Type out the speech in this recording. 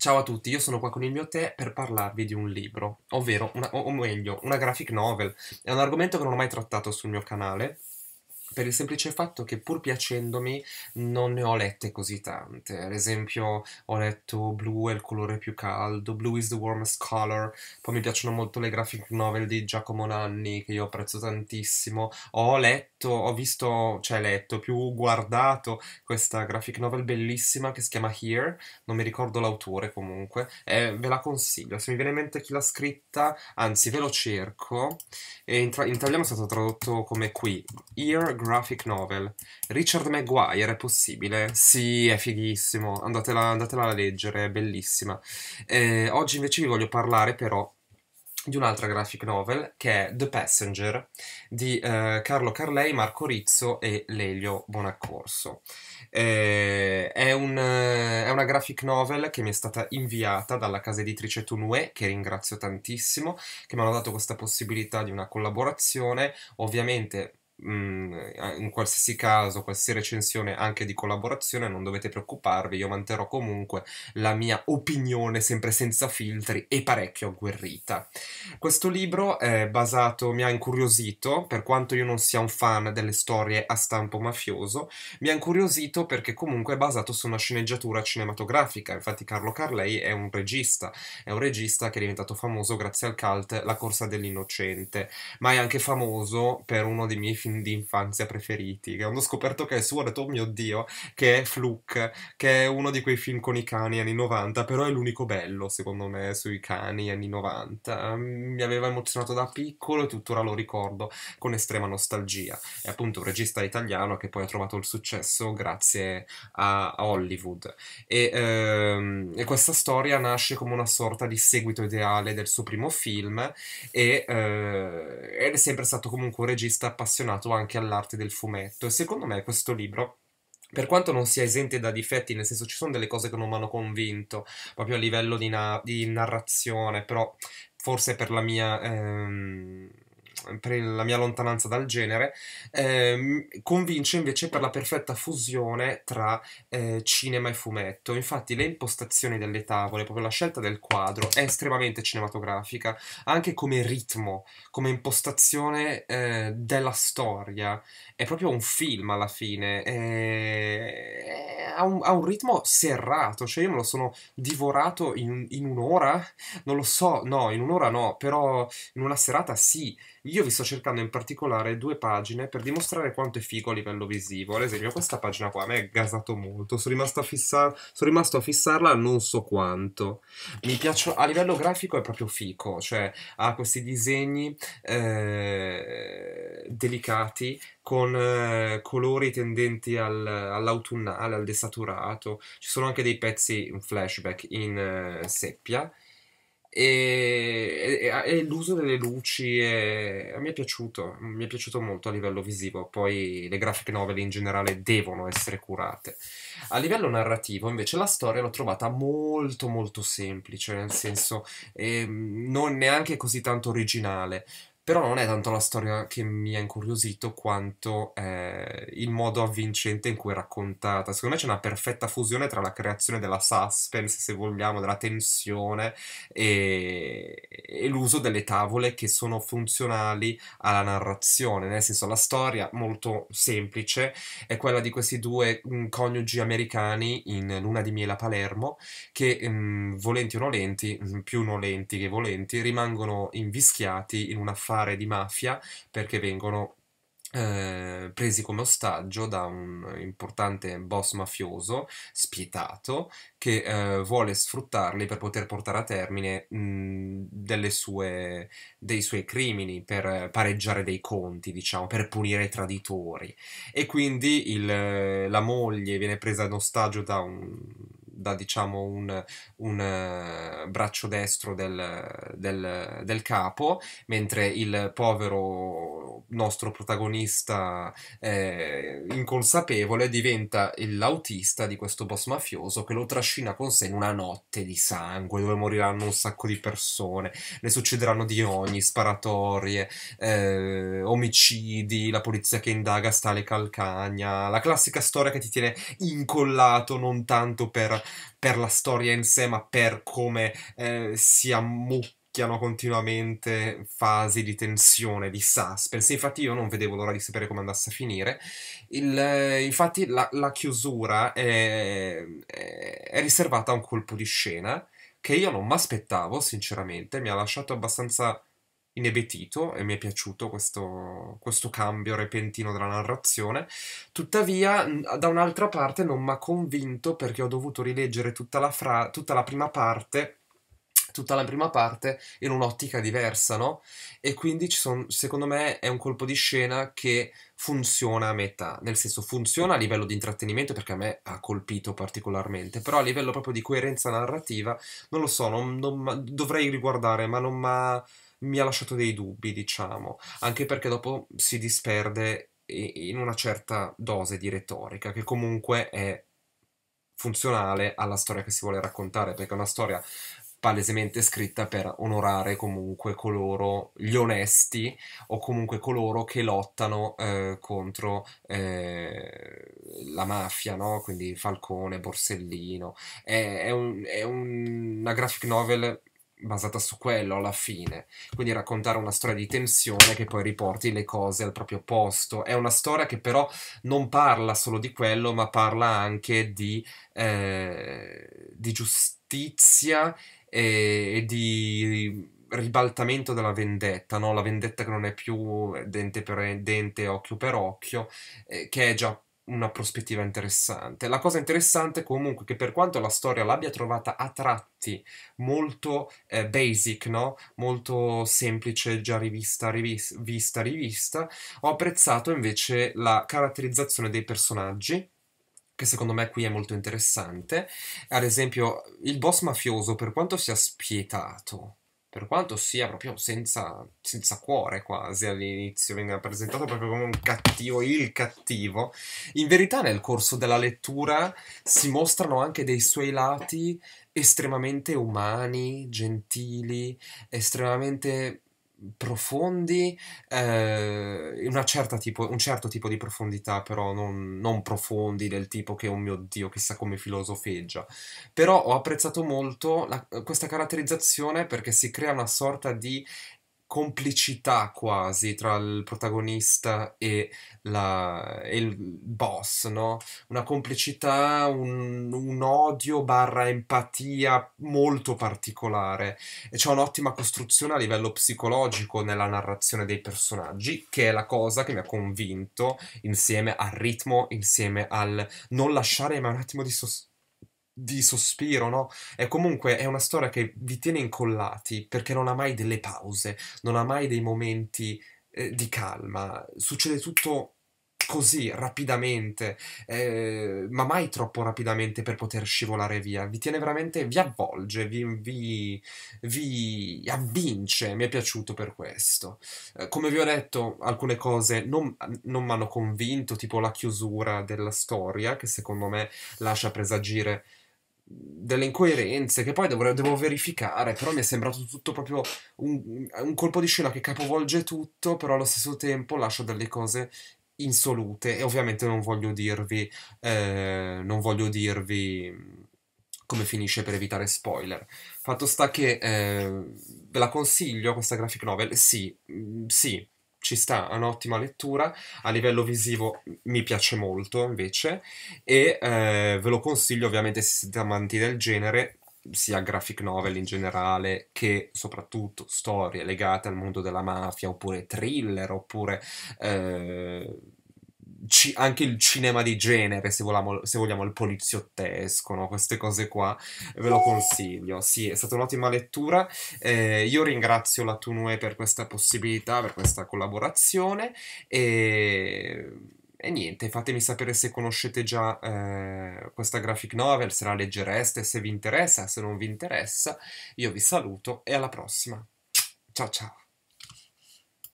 Ciao a tutti, io sono qua con il mio tè per parlarvi di un libro, ovvero, una, o meglio, una graphic novel. È un argomento che non ho mai trattato sul mio canale, per il semplice fatto che pur piacendomi non ne ho lette così tante. Ad esempio ho letto Blue è il colore più caldo, Blue is the warmest color, poi mi piacciono molto le graphic novel di Giacomo Nanni che io apprezzo tantissimo. Ho letto, ho visto, cioè letto, più guardato questa graphic novel bellissima che si chiama Here, non mi ricordo l'autore comunque, eh, ve la consiglio. Se mi viene in mente chi l'ha scritta, anzi ve lo cerco, e in, tra- in italiano è stato tradotto come qui, Here graphic novel. Richard Maguire è possibile? Sì, è fighissimo, andatela, andatela a leggere, è bellissima. Eh, oggi invece vi voglio parlare però di un'altra graphic novel che è The Passenger di eh, Carlo Carlei, Marco Rizzo e Lelio Bonaccorso. Eh, è, un, eh, è, una graphic novel che mi è stata inviata dalla casa editrice Tunue, che ringrazio tantissimo, che mi hanno dato questa possibilità di una collaborazione. Ovviamente in qualsiasi caso, qualsiasi recensione anche di collaborazione, non dovete preoccuparvi, io manterrò comunque la mia opinione sempre senza filtri e parecchio agguerrita. Questo libro è basato, mi ha incuriosito, per quanto io non sia un fan delle storie a stampo mafioso, mi ha incuriosito perché comunque è basato su una sceneggiatura cinematografica, infatti Carlo Carlei è un regista, è un regista che è diventato famoso grazie al cult La corsa dell'innocente, ma è anche famoso per uno dei miei film film di infanzia preferiti, che quando ho scoperto che è suo ho detto oh mio dio, che è Fluke, che è uno di quei film con i cani anni 90, però è l'unico bello secondo me sui cani anni 90. Mm, mi aveva emozionato da piccolo e tuttora lo ricordo con estrema nostalgia. È appunto un regista italiano che poi ha trovato il successo grazie a, Hollywood. E, ehm, e, questa storia nasce come una sorta di seguito ideale del suo primo film e, eh, ed è sempre stato comunque un regista appassionato appassionato anche all'arte del fumetto e secondo me questo libro per quanto non sia esente da difetti, nel senso ci sono delle cose che non mi hanno convinto, proprio a livello di, na- di narrazione, però forse per la mia... Ehm per la mia lontananza dal genere, ehm, convince invece per la perfetta fusione tra eh, cinema e fumetto. Infatti le impostazioni delle tavole, proprio la scelta del quadro, è estremamente cinematografica, anche come ritmo, come impostazione eh, della storia. È proprio un film alla fine, è... ha, un, ha, un, ritmo serrato, cioè io me lo sono divorato in, in un'ora, non lo so, no, in un'ora no, però in una serata sì. Io vi sto cercando in particolare due pagine per dimostrare quanto è figo a livello visivo. Ad esempio, questa pagina qua a me è gasato molto. Sono rimasto a, fissar- sono rimasto a fissarla non so quanto. Mi piaccio a livello grafico è proprio fico, cioè ha questi disegni eh, delicati con eh, colori tendenti al, all'autunnale, al desaturato. Ci sono anche dei pezzi, un flashback in eh, seppia e, e, e l'uso delle luci è, mi è piaciuto, mi è piaciuto molto a livello visivo, poi le graphic novel in generale devono essere curate. A livello narrativo invece la storia l'ho trovata molto molto semplice, nel senso eh, non neanche così tanto originale, però non è tanto la storia che mi ha incuriosito quanto eh, il modo avvincente in cui è raccontata. Secondo me c'è una perfetta fusione tra la creazione della suspense, se vogliamo, della tensione e, e l'uso delle tavole che sono funzionali alla narrazione. Nel senso, la storia molto semplice è quella di questi due mh, mm, coniugi americani in Luna di Miela Palermo che, mh, mm, volenti o nolenti, mh, mm, più nolenti che volenti, rimangono invischiati in una fase parlare di mafia perché vengono eh, presi come ostaggio da un importante boss mafioso spietato che eh, vuole sfruttarli per poter portare a termine mh, sue, dei suoi crimini, per pareggiare dei conti, diciamo, per punire i traditori. E quindi il, la moglie viene presa in ostaggio da un da diciamo un, un eh, braccio destro del, del, del capo, mentre il povero nostro protagonista eh, inconsapevole diventa l'autista di questo boss mafioso che lo trascina con sé in una notte di sangue dove moriranno un sacco di persone, ne succederanno di ogni, sparatorie, eh, omicidi, la polizia che indaga sta alle calcagna, la classica storia che ti tiene incollato non tanto per, per la storia in sé ma per come eh, si ammucca mischiano continuamente fasi di tensione, di suspense. Infatti, io non vedevo l'ora di sapere come andasse a finire. Il, eh, infatti, la, la chiusura è, è, è riservata a un colpo di scena che io non mi aspettavo, sinceramente. Mi ha lasciato abbastanza inebetito e mi è piaciuto questo, questo, cambio repentino della narrazione. Tuttavia, da un'altra parte non mi ha convinto perché ho dovuto rileggere tutta la, fra- tutta la prima parte tutta la prima parte in un'ottica diversa, no? E quindi ci sono, secondo me è un colpo di scena che funziona a metà, nel senso funziona a livello di intrattenimento perché a me ha colpito particolarmente, però a livello proprio di coerenza narrativa, non lo so, non, non, dovrei riguardare, ma non m'ha, mi ha lasciato dei dubbi, diciamo, anche perché dopo si disperde in una certa dose di retorica che comunque è funzionale alla storia che si vuole raccontare, perché è una storia palesemente scritta per onorare comunque coloro, gli onesti o comunque coloro che lottano eh, contro eh, la mafia, no? quindi Falcone, Borsellino. È, è, un, è una graphic novel basata su quello alla fine, quindi raccontare una storia di tensione che poi riporti le cose al proprio posto. È una storia che però non parla solo di quello, ma parla anche di, eh, di giustizia e, e di ribaltamento della vendetta, no? la vendetta che non è più dente per dente, occhio per occhio, eh, che è già una prospettiva interessante. La cosa interessante comunque è che per quanto la storia l'abbia trovata a tratti molto eh, basic, no? molto semplice, già rivista, rivista, rivista, rivista, ho apprezzato invece la caratterizzazione dei personaggi, che secondo me qui è molto interessante. Ad esempio, il boss mafioso, per quanto sia spietato, per quanto sia proprio senza, senza cuore quasi all'inizio, venga presentato proprio come un cattivo, il cattivo, in verità nel corso della lettura si mostrano anche dei suoi lati estremamente umani, gentili, estremamente profondi, eh, tipo, un certo tipo di profondità, però non, non, profondi del tipo che, oh mio Dio, chissà come filosofeggia. Però ho apprezzato molto la, questa caratterizzazione perché si crea una sorta di complicità quasi tra il protagonista e, la, e il boss, no? Una complicità, un, un, odio barra empatia molto particolare e c'è un'ottima costruzione a livello psicologico nella narrazione dei personaggi che è la cosa che mi ha convinto insieme al ritmo, insieme al non lasciare mai un attimo di, sos- di sospiro, no? È comunque è una storia che vi tiene incollati perché non ha mai delle pause, non ha mai dei momenti eh, di calma, succede tutto così rapidamente, eh, ma mai troppo rapidamente per poter scivolare via. Vi tiene veramente, vi avvolge, vi, vi, vi avvince. Mi è piaciuto per questo. Eh, come vi ho detto, alcune cose non, non mi hanno convinto, tipo la chiusura della storia, che secondo me lascia presagire delle incoerenze che poi devo, devo, verificare, però mi è sembrato tutto proprio un, un, colpo di scena che capovolge tutto, però allo stesso tempo lascia delle cose insolute e ovviamente non voglio dirvi, eh, non voglio dirvi come finisce per evitare spoiler. Fatto sta che eh, ve la consiglio questa graphic novel, sì, mm, sì, ci sta, ha un'ottima lettura, a livello visivo mi piace molto invece e eh, ve lo consiglio ovviamente se siete amanti del genere, sia graphic novel in generale che soprattutto storie legate al mondo della mafia oppure thriller oppure... Eh, ci, anche il cinema di genere, se, volamo, se vogliamo, il poliziottesco, no? queste cose qua, ve lo consiglio. Sì, è stata un'ottima lettura. Eh, io ringrazio la Tunue per questa possibilità, per questa collaborazione e e niente, fatemi sapere se conoscete già eh, questa graphic novel, se la leggereste, se vi interessa, se non vi interessa. Io vi saluto e alla prossima. Ciao ciao.